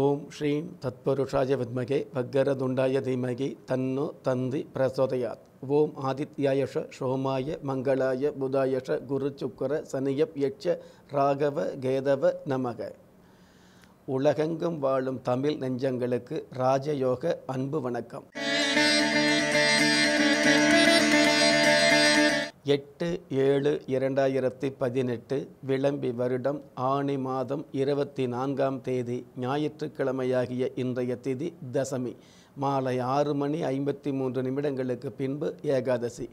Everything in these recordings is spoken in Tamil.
ஓம் ஸ்ரீம் தத்பருஷாய வித்மகே பக்கரதுண்டாய தீமகி தன்னோ தந்தி பிரசோதயாத் ஓம் ஆதித்யாயஷ சோமாய மங்களாய புதாயஷ குரு சுக்கர சனியப் யட்ச ராகவ கேதவ நமக உலகெங்கும் வாழும் தமிழ் நெஞ்சங்களுக்கு ராஜயோக அன்பு வணக்கம் எட்டு ஏழு இரண்டாயிரத்தி பதினெட்டு விளம்பி வருடம் ஆணி மாதம் இருபத்தி நான்காம் தேதி ஞாயிற்றுக்கிழமையாகிய இன்றைய திதி தசமி மாலை ஆறு மணி ஐம்பத்தி மூன்று நிமிடங்களுக்கு பின்பு ஏகாதசி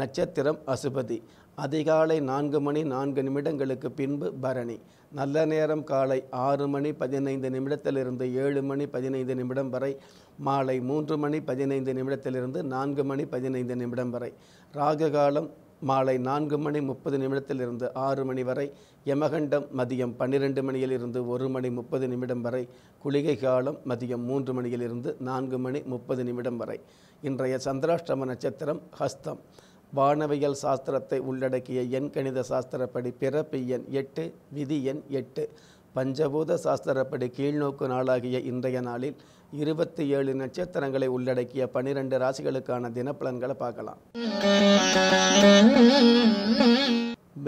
நட்சத்திரம் அசுபதி அதிகாலை நான்கு மணி நான்கு நிமிடங்களுக்கு பின்பு பரணி நல்ல நேரம் காலை ஆறு மணி பதினைந்து நிமிடத்திலிருந்து ஏழு மணி பதினைந்து நிமிடம் வரை மாலை மூன்று மணி பதினைந்து நிமிடத்திலிருந்து நான்கு மணி பதினைந்து நிமிடம் வரை ராகுகாலம் காலம் மாலை நான்கு மணி முப்பது நிமிடத்தில் இருந்து ஆறு மணி வரை யமகண்டம் மதியம் பன்னிரெண்டு இருந்து ஒரு மணி முப்பது நிமிடம் வரை குளிகை காலம் மதியம் மூன்று மணியில் இருந்து நான்கு மணி முப்பது நிமிடம் வரை இன்றைய சந்திராஷ்டம நட்சத்திரம் ஹஸ்தம் வானவியல் சாஸ்திரத்தை உள்ளடக்கிய எண் கணித சாஸ்திரப்படி பிறப்பு எண் எட்டு விதி எண் எட்டு பஞ்சபூத சாஸ்திரப்படி கீழ்நோக்கு நாளாகிய இன்றைய நாளில் இருபத்தி ஏழு நட்சத்திரங்களை உள்ளடக்கிய பனிரெண்டு ராசிகளுக்கான தினப்பலன்களை பார்க்கலாம்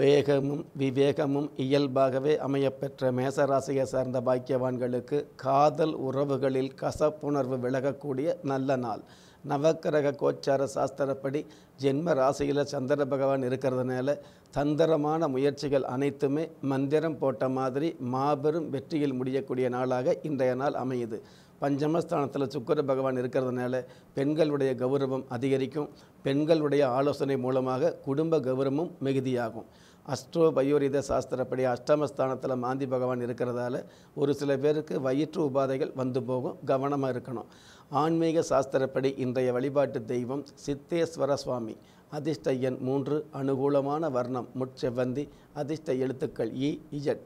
வேகமும் விவேகமும் இயல்பாகவே அமையப்பெற்ற மேசராசியை சார்ந்த பாக்கியவான்களுக்கு காதல் உறவுகளில் கசப்புணர்வு விலகக்கூடிய நல்ல நாள் நவக்கிரக கோச்சார சாஸ்திரப்படி ஜென்ம ராசியில் சந்திர பகவான் இருக்கிறதுனால தந்திரமான முயற்சிகள் அனைத்துமே மந்திரம் போட்ட மாதிரி மாபெரும் வெற்றியில் முடியக்கூடிய நாளாக இன்றைய நாள் அமையுது பஞ்சமஸ்தானத்தில் சுக்கர பகவான் இருக்கிறதுனால பெண்களுடைய கௌரவம் அதிகரிக்கும் பெண்களுடைய ஆலோசனை மூலமாக குடும்ப கௌரவமும் மிகுதியாகும் அஷ்டோ பயோரித சாஸ்திரப்படி அஷ்டமஸ்தானத்தில் மாந்தி பகவான் இருக்கிறதால ஒரு சில பேருக்கு வயிற்று உபாதைகள் வந்து போகும் கவனமாக இருக்கணும் ஆன்மீக சாஸ்திரப்படி இன்றைய வழிபாட்டு தெய்வம் சித்தேஸ்வர சுவாமி அதிர்ஷ்ட எண் மூன்று அனுகூலமான வர்ணம் முட்செவ்வந்தி அதிர்ஷ்ட எழுத்துக்கள் இ இஜட்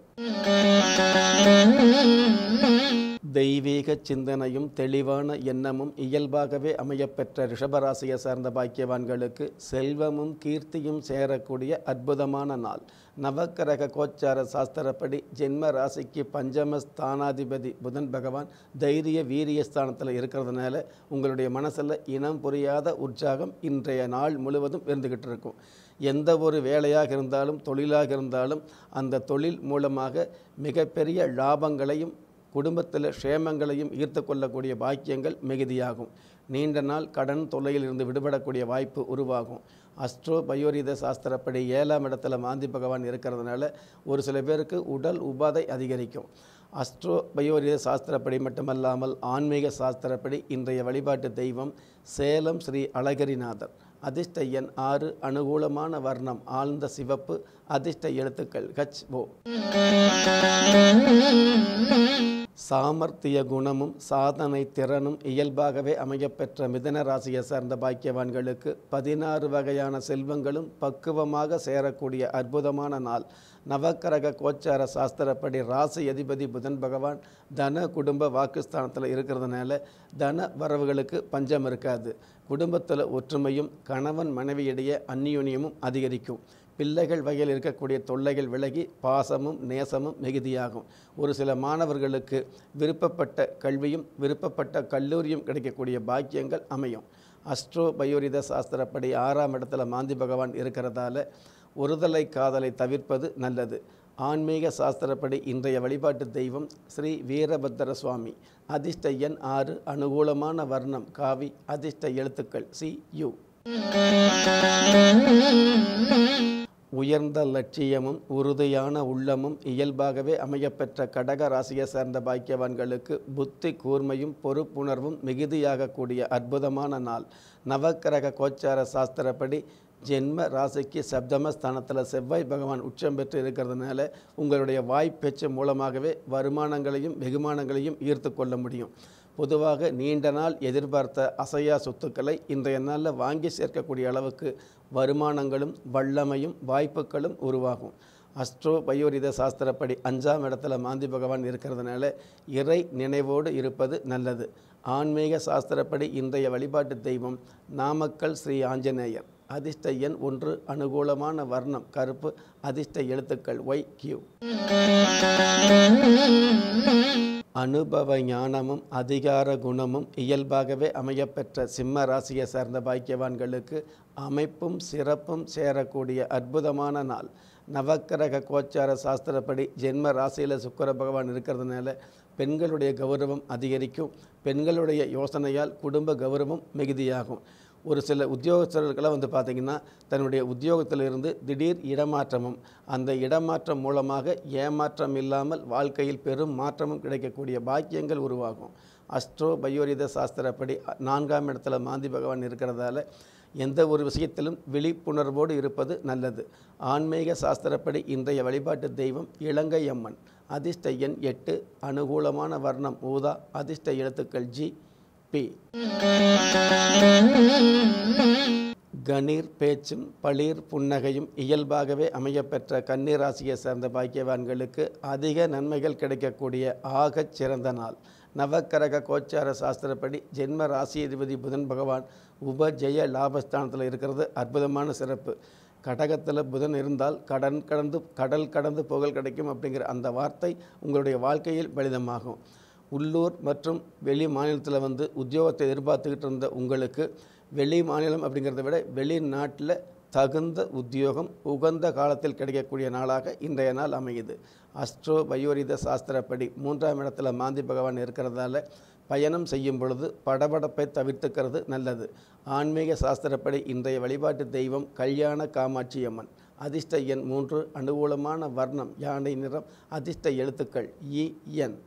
தெய்வீக சிந்தனையும் தெளிவான எண்ணமும் இயல்பாகவே அமையப்பெற்ற ரிஷபராசியை சார்ந்த பாக்கியவான்களுக்கு செல்வமும் கீர்த்தியும் சேரக்கூடிய அற்புதமான நாள் நவக்கரக கோச்சார சாஸ்திரப்படி ஜென்ம ராசிக்கு பஞ்சம ஸ்தானாதிபதி புதன் பகவான் தைரிய வீரிய ஸ்தானத்தில் இருக்கிறதுனால உங்களுடைய மனசில் இனம் புரியாத உற்சாகம் இன்றைய நாள் முழுவதும் இருந்துக்கிட்டு இருக்கும் எந்த ஒரு வேலையாக இருந்தாலும் தொழிலாக இருந்தாலும் அந்த தொழில் மூலமாக மிகப்பெரிய லாபங்களையும் குடும்பத்தில் ஷேமங்களையும் ஈர்த்து கொள்ளக்கூடிய பாக்கியங்கள் மிகுதியாகும் நீண்ட நாள் கடன் தொல்லையில் இருந்து விடுபடக்கூடிய வாய்ப்பு உருவாகும் அஸ்ட்ரோ பயோரித சாஸ்திரப்படி ஏழாம் இடத்துல மாந்தி பகவான் இருக்கிறதுனால ஒரு சில பேருக்கு உடல் உபாதை அதிகரிக்கும் அஸ்ட்ரோ பயோரித சாஸ்திரப்படி மட்டுமல்லாமல் ஆன்மீக சாஸ்திரப்படி இன்றைய வழிபாட்டு தெய்வம் சேலம் ஸ்ரீ அழகரிநாதர் அதிர்ஷ்ட எண் ஆறு அனுகூலமான வர்ணம் ஆழ்ந்த சிவப்பு அதிர்ஷ்ட எழுத்துக்கள் ஹச் ஓ சாமர்த்திய குணமும் சாதனை திறனும் இயல்பாகவே அமையப்பெற்ற மிதன ராசியை சார்ந்த பாக்கியவான்களுக்கு பதினாறு வகையான செல்வங்களும் பக்குவமாக சேரக்கூடிய அற்புதமான நாள் நவக்கரக கோச்சார சாஸ்திரப்படி ராசி அதிபதி புதன் பகவான் தன குடும்ப வாக்குஸ்தானத்தில் இருக்கிறதுனால தன வரவுகளுக்கு பஞ்சம் இருக்காது குடும்பத்தில் ஒற்றுமையும் கணவன் மனைவியிடையே அந்நியுனியமும் அதிகரிக்கும் பிள்ளைகள் வகையில் இருக்கக்கூடிய தொல்லைகள் விலகி பாசமும் நேசமும் மிகுதியாகும் ஒரு சில மாணவர்களுக்கு விருப்பப்பட்ட கல்வியும் விருப்பப்பட்ட கல்லூரியும் கிடைக்கக்கூடிய பாக்கியங்கள் அமையும் அஸ்ட்ரோ பயோரித சாஸ்திரப்படி ஆறாம் இடத்துல மாந்தி பகவான் இருக்கிறதால ஒருதலை காதலை தவிர்ப்பது நல்லது ஆன்மீக சாஸ்திரப்படி இன்றைய வழிபாட்டு தெய்வம் ஸ்ரீ வீரபத்திர சுவாமி அதிர்ஷ்ட எண் ஆறு அனுகூலமான வர்ணம் காவி அதிர்ஷ்ட எழுத்துக்கள் சி யு உயர்ந்த லட்சியமும் உறுதியான உள்ளமும் இயல்பாகவே அமையப்பெற்ற கடக ராசியை சேர்ந்த பாக்கியவான்களுக்கு புத்தி கூர்மையும் பொறுப்புணர்வும் மிகுதியாகக்கூடிய அற்புதமான நாள் நவக்கிரக கோச்சார சாஸ்திரப்படி ஜென்ம ராசிக்கு சப்தமஸ்தானத்தில் செவ்வாய் பகவான் உச்சம் பெற்று இருக்கிறதுனால உங்களுடைய வாய்ப்பேச்சு மூலமாகவே வருமானங்களையும் வெகுமானங்களையும் ஈர்த்து கொள்ள முடியும் பொதுவாக நீண்ட நாள் எதிர்பார்த்த அசையா சொத்துக்களை இன்றைய நாளில் வாங்கி சேர்க்கக்கூடிய அளவுக்கு வருமானங்களும் வல்லமையும் வாய்ப்புகளும் உருவாகும் அஸ்ட்ரோ பயோரித சாஸ்திரப்படி அஞ்சாம் இடத்துல மாந்தி பகவான் இருக்கிறதுனால இறை நினைவோடு இருப்பது நல்லது ஆன்மீக சாஸ்திரப்படி இன்றைய வழிபாட்டு தெய்வம் நாமக்கல் ஸ்ரீ ஆஞ்சநேயர் அதிர்ஷ்ட எண் ஒன்று அனுகூலமான வர்ணம் கருப்பு அதிர்ஷ்ட எழுத்துக்கள் ஒய் கியூ அனுபவ ஞானமும் அதிகார குணமும் இயல்பாகவே அமையப்பெற்ற சிம்ம ராசியை சார்ந்த பாக்கியவான்களுக்கு அமைப்பும் சிறப்பும் சேரக்கூடிய அற்புதமான நாள் நவக்கிரக கோச்சார சாஸ்திரப்படி ஜென்ம ராசியில் சுக்கர பகவான் இருக்கிறதுனால பெண்களுடைய கௌரவம் அதிகரிக்கும் பெண்களுடைய யோசனையால் குடும்ப கௌரவம் மிகுதியாகும் ஒரு சில உத்தியோகஸ்தர்களுக்கெல்லாம் வந்து பார்த்திங்கன்னா தன்னுடைய உத்தியோகத்திலிருந்து திடீர் இடமாற்றமும் அந்த இடமாற்றம் மூலமாக ஏமாற்றம் இல்லாமல் வாழ்க்கையில் பெரும் மாற்றமும் கிடைக்கக்கூடிய பாக்கியங்கள் உருவாகும் அஸ்ட்ரோ பயோரித சாஸ்திரப்படி நான்காம் இடத்துல மாந்தி பகவான் இருக்கிறதால எந்த ஒரு விஷயத்திலும் விழிப்புணர்வோடு இருப்பது நல்லது ஆன்மீக சாஸ்திரப்படி இன்றைய வழிபாட்டு தெய்வம் இலங்கை அம்மன் அதிர்ஷ்ட எண் எட்டு அனுகூலமான வர்ணம் ஊதா அதிர்ஷ்ட எழுத்துக்கள் ஜி பி கணீர் பேச்சும் பளிர் புன்னகையும் இயல்பாகவே அமையப்பெற்ற ராசியை சேர்ந்த பாக்கியவான்களுக்கு அதிக நன்மைகள் கிடைக்கக்கூடிய ஆகச் சிறந்த நாள் நவக்கரக கோச்சார சாஸ்திரப்படி ஜென்ம ராசியதிபதி புதன் பகவான் உபஜெய லாபஸ்தானத்தில் இருக்கிறது அற்புதமான சிறப்பு கடகத்தில் புதன் இருந்தால் கடன் கடந்து கடல் கடந்து புகழ் கிடைக்கும் அப்படிங்கிற அந்த வார்த்தை உங்களுடைய வாழ்க்கையில் பலிதமாகும் உள்ளூர் மற்றும் வெளி மாநிலத்தில் வந்து உத்தியோகத்தை எதிர்பார்த்துக்கிட்டு இருந்த உங்களுக்கு வெளி மாநிலம் அப்படிங்கிறத விட வெளிநாட்டில் தகுந்த உத்தியோகம் உகந்த காலத்தில் கிடைக்கக்கூடிய நாளாக இன்றைய நாள் அமையுது அஸ்ட்ரோ பயோரித சாஸ்திரப்படி மூன்றாம் இடத்துல மாந்தி பகவான் இருக்கிறதால பயணம் செய்யும் பொழுது படபடப்பை தவிர்த்துக்கிறது நல்லது ஆன்மீக சாஸ்திரப்படி இன்றைய வழிபாட்டு தெய்வம் கல்யாண காமாட்சி அம்மன் அதிர்ஷ்ட எண் மூன்று அனுகூலமான வர்ணம் யானை நிறம் அதிர்ஷ்ட எழுத்துக்கள் இ என்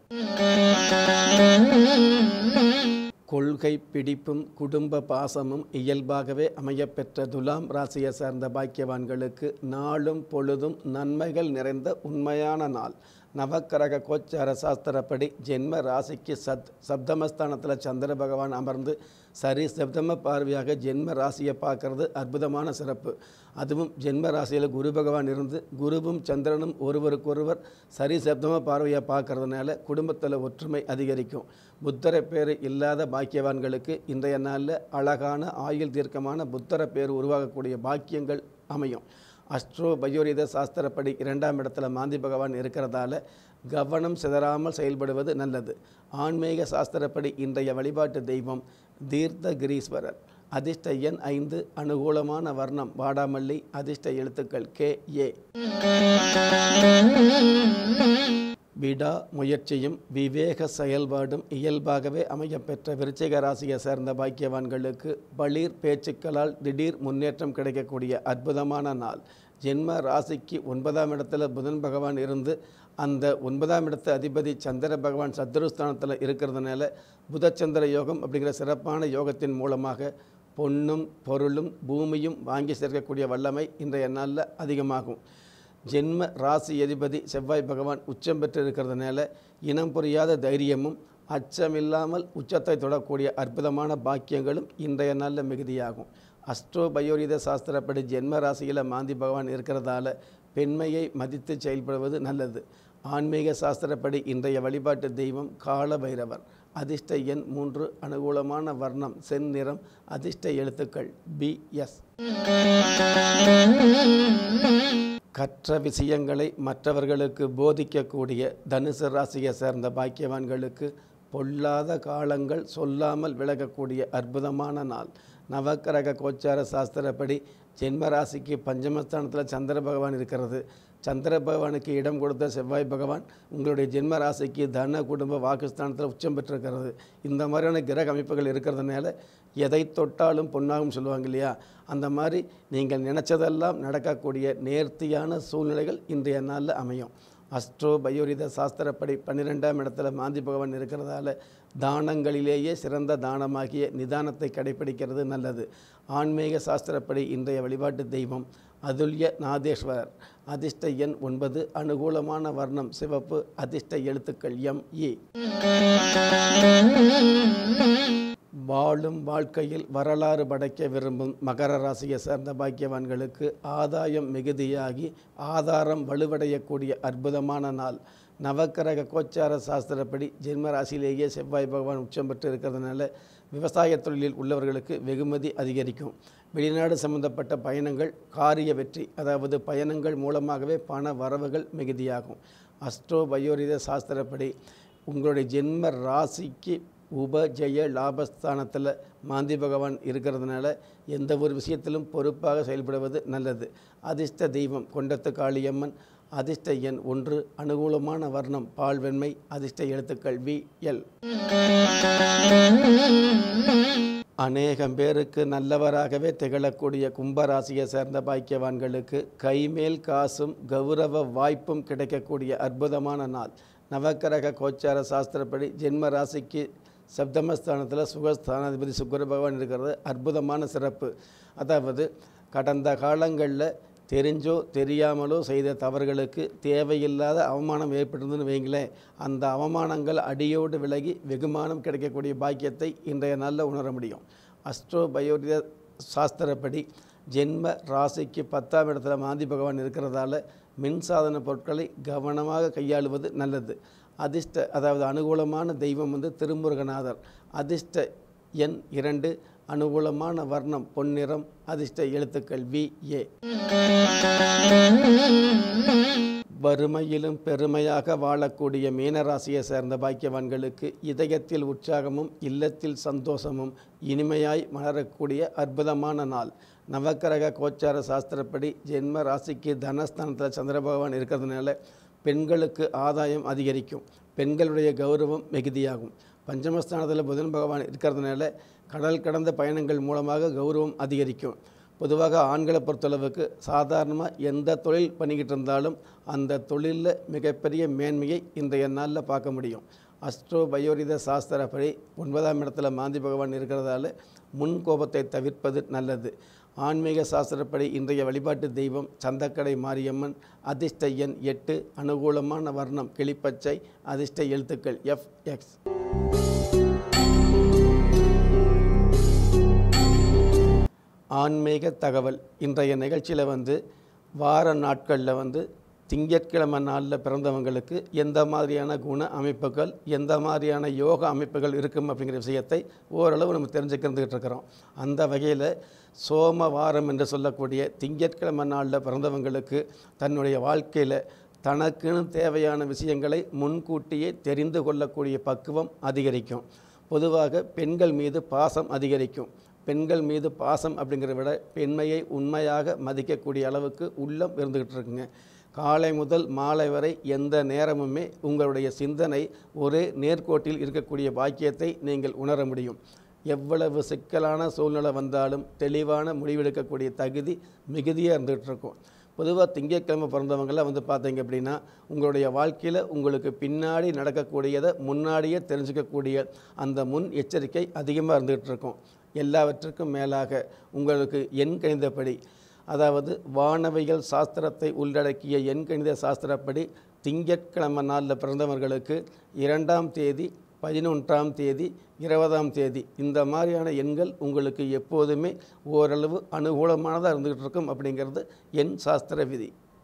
கொள்கை பிடிப்பும் குடும்ப பாசமும் இயல்பாகவே அமையப்பெற்ற துலாம் ராசியை சார்ந்த பாக்கியவான்களுக்கு நாளும் பொழுதும் நன்மைகள் நிறைந்த உண்மையான நாள் நவக்கரக கோச்சார சாஸ்திரப்படி ஜென்ம ராசிக்கு சத் சப்தமஸ்தானத்தில் சந்திர பகவான் அமர்ந்து சரி செப்தம பார்வையாக ஜென்ம ராசியை பார்க்கறது அற்புதமான சிறப்பு அதுவும் ஜென்ம ராசியில் குரு பகவான் இருந்து குருவும் சந்திரனும் ஒருவருக்கொருவர் சரி செப்தம பார்வையை பார்க்கறதுனால குடும்பத்தில் ஒற்றுமை அதிகரிக்கும் புத்தரை பேர் இல்லாத பாக்கியவான்களுக்கு இன்றைய நாளில் அழகான ஆயுள் தீர்க்கமான புத்தர பேர் உருவாகக்கூடிய பாக்கியங்கள் அமையும் அஸ்ட்ரோ பயோரித சாஸ்திரப்படி இரண்டாம் இடத்துல மாந்தி பகவான் இருக்கிறதால கவனம் சிதறாமல் செயல்படுவது நல்லது ஆன்மீக சாஸ்திரப்படி இன்றைய வழிபாட்டு தெய்வம் தீர்த்தகிரீஸ்வரர் அதிர்ஷ்ட எண் ஐந்து அனுகூலமான வர்ணம் வாடாமல்லி அதிர்ஷ்ட எழுத்துக்கள் கே ஏ விடா முயற்சியும் விவேக செயல்பாடும் இயல்பாகவே அமையப்பெற்ற விருச்சிக ராசியை சேர்ந்த பாக்கியவான்களுக்கு பளிர் பேச்சுக்களால் திடீர் முன்னேற்றம் கிடைக்கக்கூடிய அற்புதமான நாள் ஜென்ம ராசிக்கு ஒன்பதாம் இடத்துல புதன் பகவான் இருந்து அந்த ஒன்பதாம் இடத்து அதிபதி சந்திர பகவான் சத்ருஸ்தானத்தில் இருக்கிறதுனால புதச்சந்திர யோகம் அப்படிங்கிற சிறப்பான யோகத்தின் மூலமாக பொண்ணும் பொருளும் பூமியும் வாங்கி சேர்க்கக்கூடிய வல்லமை இன்றைய நாளில் அதிகமாகும் ஜென்ம ராசி அதிபதி செவ்வாய் பகவான் உச்சம் பெற்று இருக்கிறதுனால இனம் புரியாத தைரியமும் அச்சமில்லாமல் உச்சத்தை தொடக்கூடிய அற்புதமான பாக்கியங்களும் இன்றைய நாளில் மிகுதியாகும் அஸ்ட்ரோ பயோரித சாஸ்திரப்படி ஜென்ம ராசியில் மாந்தி பகவான் இருக்கிறதால பெண்மையை மதித்து செயல்படுவது நல்லது ஆன்மீக சாஸ்திரப்படி இன்றைய வழிபாட்டு தெய்வம் கால பைரவர் அதிர்ஷ்ட எண் மூன்று அனுகூலமான வர்ணம் சென் நிறம் அதிர்ஷ்ட எழுத்துக்கள் பி எஸ் கற்ற விஷயங்களை மற்றவர்களுக்கு போதிக்கக்கூடிய தனுசு ராசியை சேர்ந்த பாக்கியவான்களுக்கு பொல்லாத காலங்கள் சொல்லாமல் விலகக்கூடிய அற்புதமான நாள் நவக்கரக கோச்சார சாஸ்திரப்படி ஜென்மராசிக்கு பஞ்சமஸ்தானத்தில் சந்திர பகவான் இருக்கிறது சந்திர பகவானுக்கு இடம் கொடுத்த செவ்வாய் பகவான் உங்களுடைய ஜென்ம ராசிக்கு தன குடும்ப வாக்குஸ்தானத்தில் உச்சம் பெற்றிருக்கிறது இந்த மாதிரியான கிரக அமைப்புகள் இருக்கிறதுனால எதை தொட்டாலும் பொன்னாகும் சொல்லுவாங்க இல்லையா அந்த மாதிரி நீங்கள் நினச்சதெல்லாம் நடக்கக்கூடிய நேர்த்தியான சூழ்நிலைகள் இன்றைய நாளில் அமையும் அஸ்ட்ரோ பயோரித சாஸ்திரப்படி பன்னிரெண்டாம் இடத்துல மாந்தி பகவான் இருக்கிறதால தானங்களிலேயே சிறந்த தானமாகிய நிதானத்தை கடைபிடிக்கிறது நல்லது ஆன்மீக சாஸ்திரப்படி இன்றைய வழிபாட்டு தெய்வம் அதுல்ய நாதேஸ்வரர் அதிர்ஷ்ட எண் ஒன்பது அனுகூலமான வர்ணம் சிவப்பு அதிர்ஷ்ட எழுத்துக்கள் எம் இ வாழும் வாழ்க்கையில் வரலாறு படைக்க விரும்பும் மகர ராசியை சேர்ந்த பாக்கியவான்களுக்கு ஆதாயம் மிகுதியாகி ஆதாரம் வலுவடையக்கூடிய அற்புதமான நாள் நவக்கிரக கோச்சார சாஸ்திரப்படி ஜென்ம ராசியிலேயே செவ்வாய் பகவான் உச்சம் பெற்று இருக்கிறதுனால விவசாய தொழிலில் உள்ளவர்களுக்கு வெகுமதி அதிகரிக்கும் வெளிநாடு சம்பந்தப்பட்ட பயணங்கள் காரிய வெற்றி அதாவது பயணங்கள் மூலமாகவே பண வரவுகள் மிகுதியாகும் அஸ்ட்ரோ பயோரித சாஸ்திரப்படி உங்களுடைய ஜென்ம ராசிக்கு உபஜய லாபஸ்தானத்தில் மாந்தி பகவான் இருக்கிறதுனால எந்த ஒரு விஷயத்திலும் பொறுப்பாக செயல்படுவது நல்லது அதிர்ஷ்ட தெய்வம் கொண்டத்து காளியம்மன் அதிர்ஷ்ட எண் ஒன்று அனுகூலமான வர்ணம் பால்வெண்மை அதிர்ஷ்ட எழுத்துக்கள் வி எல் அநேகம் பேருக்கு நல்லவராகவே திகழக்கூடிய கும்பராசியை சேர்ந்த பாக்கியவான்களுக்கு கைமேல் காசும் கௌரவ வாய்ப்பும் கிடைக்கக்கூடிய அற்புதமான நாள் நவக்கரக கோச்சார சாஸ்திரப்படி ஜென்ம ராசிக்கு சப்தமஸ்தானத்தில் சுகஸ்தானாதிபதி சுக்கர பகவான் இருக்கிறது அற்புதமான சிறப்பு அதாவது கடந்த காலங்களில் தெரிஞ்சோ தெரியாமலோ செய்த தவறுகளுக்கு தேவையில்லாத அவமானம் ஏற்பட்டிருந்ததுன்னு வைங்களேன் அந்த அவமானங்கள் அடியோடு விலகி வெகுமானம் கிடைக்கக்கூடிய பாக்கியத்தை இன்றைய நாளில் உணர முடியும் அஸ்ட்ரோபயோரித சாஸ்திரப்படி ஜென்ம ராசிக்கு பத்தாம் இடத்துல மாந்தி பகவான் இருக்கிறதால மின்சாதன பொருட்களை கவனமாக கையாளுவது நல்லது அதிர்ஷ்ட அதாவது அனுகூலமான தெய்வம் வந்து திருமுருகநாதர் அதிர்ஷ்ட எண் இரண்டு அனுகூலமான வர்ணம் பொன்னிறம் அதிர்ஷ்ட எழுத்துக்கள் வி ஏ வறுமையிலும் பெருமையாக வாழக்கூடிய மீனராசியை சேர்ந்த பாக்கியவான்களுக்கு இதயத்தில் உற்சாகமும் இல்லத்தில் சந்தோஷமும் இனிமையாய் மலரக்கூடிய அற்புதமான நாள் நவக்கரக கோச்சார சாஸ்திரப்படி ஜென்ம ராசிக்கு தனஸ்தானத்தில் சந்திர பகவான் இருக்கிறதுனால பெண்களுக்கு ஆதாயம் அதிகரிக்கும் பெண்களுடைய கௌரவம் மிகுதியாகும் பஞ்சமஸ்தானத்தில் புதன் பகவான் இருக்கிறதுனால கடல் கடந்த பயணங்கள் மூலமாக கௌரவம் அதிகரிக்கும் பொதுவாக ஆண்களை பொறுத்தளவுக்கு சாதாரணமாக எந்த தொழில் பண்ணிக்கிட்டு இருந்தாலும் அந்த தொழிலில் மிகப்பெரிய மேன்மையை இன்றைய நாளில் பார்க்க முடியும் அஸ்ட்ரோ பயோரித சாஸ்திரப்படி ஒன்பதாம் இடத்துல மாந்தி பகவான் இருக்கிறதால முன் கோபத்தை தவிர்ப்பது நல்லது ஆன்மீக சாஸ்திரப்படி இன்றைய வழிபாட்டு தெய்வம் சந்தக்கடை மாரியம்மன் அதிர்ஷ்ட எண் எட்டு அனுகூலமான வர்ணம் கிளிப்பச்சை அதிர்ஷ்ட எழுத்துக்கள் எஃப் எக்ஸ் ஆன்மீக தகவல் இன்றைய நிகழ்ச்சியில் வந்து வார நாட்களில் வந்து திங்கட்கிழமை நாளில் பிறந்தவங்களுக்கு எந்த மாதிரியான குண அமைப்புகள் எந்த மாதிரியான யோக அமைப்புகள் இருக்கும் அப்படிங்கிற விஷயத்தை ஓரளவு நம்ம தெரிஞ்சுக்கிறந்துக்கிட்டு இருக்கிறோம் அந்த வகையில் சோம வாரம் என்று சொல்லக்கூடிய திங்கட்கிழமை நாளில் பிறந்தவங்களுக்கு தன்னுடைய வாழ்க்கையில் தனக்குன்னு தேவையான விஷயங்களை முன்கூட்டியே தெரிந்து கொள்ளக்கூடிய பக்குவம் அதிகரிக்கும் பொதுவாக பெண்கள் மீது பாசம் அதிகரிக்கும் பெண்கள் மீது பாசம் அப்படிங்கிற விட பெண்மையை உண்மையாக மதிக்கக்கூடிய அளவுக்கு உள்ளம் இருந்துக்கிட்டு இருக்குங்க காலை முதல் மாலை வரை எந்த நேரமுமே உங்களுடைய சிந்தனை ஒரே நேர்கோட்டில் இருக்கக்கூடிய பாக்கியத்தை நீங்கள் உணர முடியும் எவ்வளவு சிக்கலான சூழ்நிலை வந்தாலும் தெளிவான முடிவெடுக்கக்கூடிய தகுதி மிகுதியாக இருந்துகிட்டு இருக்கும் பொதுவாக திங்கட்கிழமை பிறந்தவங்களாம் வந்து பார்த்தீங்க அப்படின்னா உங்களுடைய வாழ்க்கையில் உங்களுக்கு பின்னாடி நடக்கக்கூடியதை முன்னாடியே தெரிஞ்சுக்கக்கூடிய அந்த முன் எச்சரிக்கை அதிகமாக இருந்துகிட்டு இருக்கும் எல்லாவற்றுக்கும் மேலாக உங்களுக்கு எண் கணிதப்படி அதாவது வானவைகள் சாஸ்திரத்தை உள்ளடக்கிய எண்கணித சாஸ்திரப்படி திங்கட்கிழமை நாளில் பிறந்தவர்களுக்கு இரண்டாம் தேதி பதினொன்றாம் தேதி இருபதாம் தேதி இந்த மாதிரியான எண்கள் உங்களுக்கு எப்போதுமே ஓரளவு அனுகூலமானதாக இருந்துகிட்டு இருக்கும் அப்படிங்கிறது எண் சாஸ்திர விதி